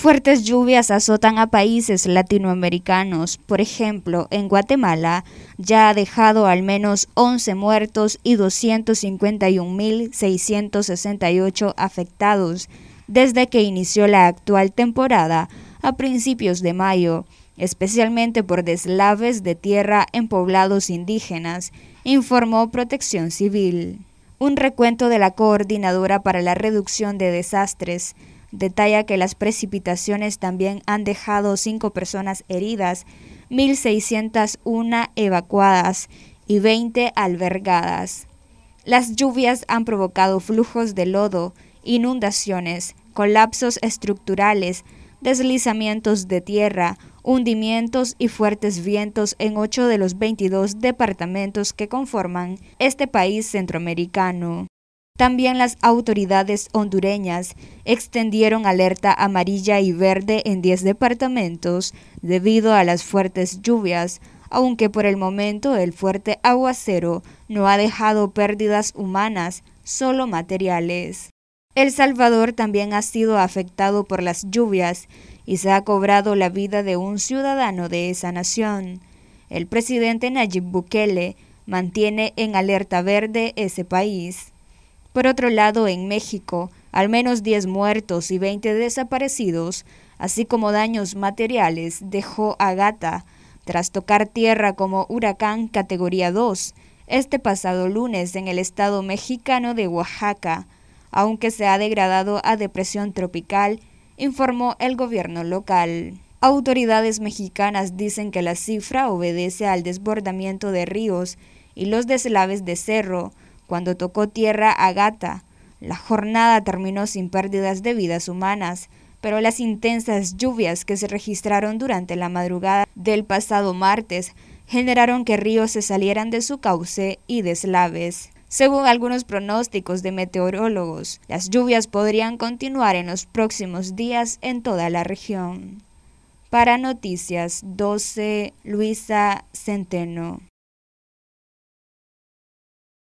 Fuertes lluvias azotan a países latinoamericanos. Por ejemplo, en Guatemala ya ha dejado al menos 11 muertos y 251.668 afectados desde que inició la actual temporada a principios de mayo, especialmente por deslaves de tierra en poblados indígenas, informó Protección Civil. Un recuento de la Coordinadora para la Reducción de Desastres Detalla que las precipitaciones también han dejado cinco personas heridas, 1.601 evacuadas y 20 albergadas. Las lluvias han provocado flujos de lodo, inundaciones, colapsos estructurales, deslizamientos de tierra, hundimientos y fuertes vientos en 8 de los 22 departamentos que conforman este país centroamericano. También las autoridades hondureñas extendieron alerta amarilla y verde en 10 departamentos debido a las fuertes lluvias, aunque por el momento el fuerte aguacero no ha dejado pérdidas humanas, solo materiales. El Salvador también ha sido afectado por las lluvias y se ha cobrado la vida de un ciudadano de esa nación. El presidente Nayib Bukele mantiene en alerta verde ese país. Por otro lado, en México, al menos 10 muertos y 20 desaparecidos, así como daños materiales, dejó a tras tocar tierra como huracán categoría 2 este pasado lunes en el estado mexicano de Oaxaca, aunque se ha degradado a depresión tropical, informó el gobierno local. Autoridades mexicanas dicen que la cifra obedece al desbordamiento de ríos y los deslaves de cerro, cuando tocó tierra a Gata, la jornada terminó sin pérdidas de vidas humanas, pero las intensas lluvias que se registraron durante la madrugada del pasado martes generaron que ríos se salieran de su cauce y deslaves. Según algunos pronósticos de meteorólogos, las lluvias podrían continuar en los próximos días en toda la región. Para Noticias 12, Luisa Centeno.